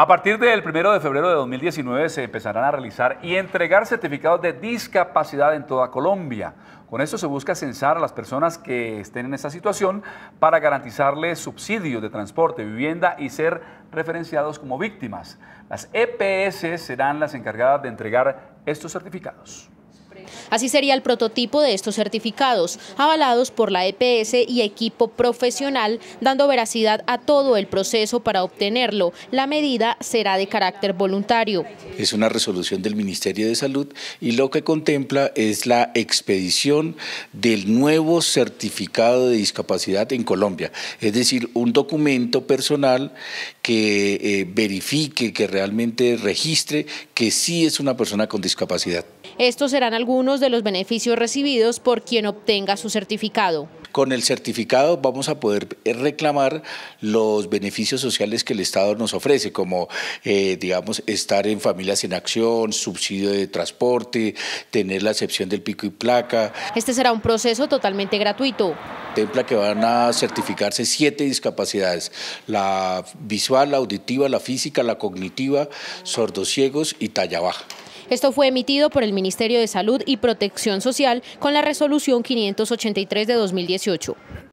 A partir del 1 de febrero de 2019 se empezarán a realizar y entregar certificados de discapacidad en toda Colombia. Con esto se busca censar a las personas que estén en esa situación para garantizarles subsidios de transporte, vivienda y ser referenciados como víctimas. Las EPS serán las encargadas de entregar estos certificados. Así sería el prototipo de estos certificados, avalados por la EPS y equipo profesional, dando veracidad a todo el proceso para obtenerlo. La medida será de carácter voluntario. Es una resolución del Ministerio de Salud y lo que contempla es la expedición del nuevo certificado de discapacidad en Colombia, es decir, un documento personal que eh, verifique, que realmente registre que sí es una persona con discapacidad. Estos serán algunos de los beneficios recibidos por quien obtenga su certificado. Con el certificado vamos a poder reclamar los beneficios sociales que el Estado nos ofrece, como eh, digamos estar en familias en acción, subsidio de transporte, tener la excepción del pico y placa. Este será un proceso totalmente gratuito. Templa que van a certificarse siete discapacidades, la visual, la auditiva, la física, la cognitiva, sordociegos y talla baja. Esto fue emitido por el Ministerio de Salud y Protección Social con la resolución 583 de 2018.